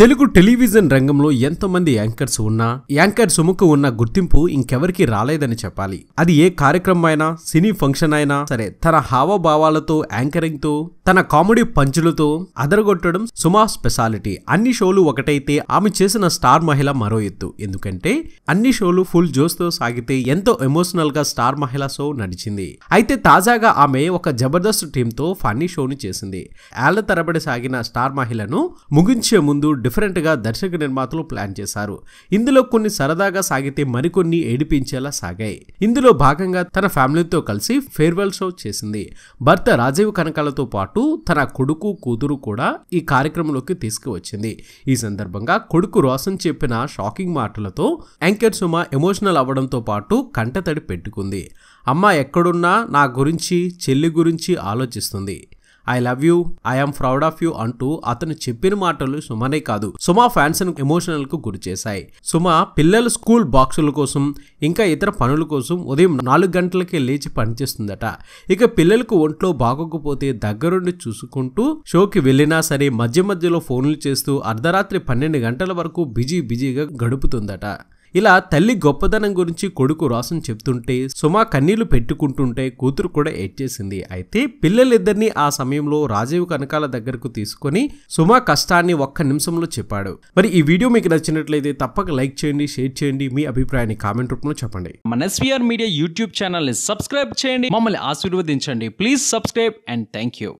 Telugu television రంగంలో ఎంతమంది anchors ఉన్నా యాంకర్ సుముఖ ఉన్న గుర్తింపు ఇంకెవరికి రాలేదని చెప్పాలి అది ఏ కార్యక్రమం అయినా సినీ ఫంక్షన్ అయినా సరే తన హావభావాలతో యాంకరింగ్ తో తన కామెడీ పంచులతో అదరగొట్టడం సుమా స్పెషాలిటీ అన్ని షోలు ఒకటైతే ఆమె చేసిన స్టార్ మహిళ మరో ఎత్తు ఎందుకంటే అన్ని షోలు ఫుల్ జోస్తో సాగితే ఎంతో ఎమోషనల్ గా స్టార్ మహిళ షో నడిచింది అయితే తాజాగా ఆమె ఒక జబర్దస్త్ టీంతో ఫన్నీ షోను చేసింది ఏళ్ల తరబడి సాగిన స్టార్ మహిళను ముగించే ముందు డిఫరెంట్గా దర్శక నిర్మాతలు ప్లాన్ చేశారు ఇందులో కొన్ని సరదాగా సాగితే మరికొన్ని ఏడిపించేలా సాగాయి ఇందులో భాగంగా తన ఫ్యామిలీతో కలిసి ఫేర్వెల్ షో చేసింది భర్త రాజీవ్ కనకాలతో పాటు తన కొడుకు కూతురు కూడా ఈ కార్యక్రమంలోకి తీసుకువచ్చింది ఈ సందర్భంగా కొడుకు రోషన్ చెప్పిన షాకింగ్ మాటలతో యాంకర్ సుమ ఎమోషనల్ అవ్వడంతో పాటు కంటతడి పెట్టుకుంది అమ్మ ఎక్కడున్నా నా గురించి చెల్లి గురించి ఆలోచిస్తుంది I love you I'm proud of you అంటూ అతను చెప్పిన మాటలు సుమనే కాదు సుమ ఫ్యాన్స్ ఎమోషనల్ కు గురి చేశాయి సుమ పిల్లలు స్కూల్ బాక్సుల కోసం ఇంకా ఇతర పనుల కోసం ఉదయం నాలుగు గంటలకే లేచి పనిచేస్తుందట ఇక పిల్లలకు ఒంట్లో బాగోకపోతే దగ్గరుండి చూసుకుంటూ షోకి వెళ్ళినా సరే మధ్య మధ్యలో ఫోన్లు చేస్తూ అర్ధరాత్రి పన్నెండు గంటల వరకు బిజీ బిజీగా గడుపుతుందట ఇలా తల్లి గొప్పదనం గురించి కొడుకు రాసం చెప్తుంటే సుమా కన్నీళ్లు పెట్టుకుంటుంటే కూతురు కూడా ఏడ్చేసింది అయితే పిల్లలిద్దరినీ ఆ సమయంలో రాజీవ్ కనకాల దగ్గరకు తీసుకొని సుమా కష్టాన్ని ఒక్క నిమిషంలో చెప్పాడు మరి ఈ వీడియో మీకు నచ్చినట్లయితే తప్పక లైక్ చేయండి షేర్ చేయండి మీ అభిప్రాయాన్ని కామెంట్ రూపంలో చెప్పండి మన ఎస్వీఆర్ మీడియా యూట్యూబ్ ఛానల్ని సబ్స్క్రైబ్ చేయండి మమ్మల్ని ఆశీర్వదించండి please subscribe and thank you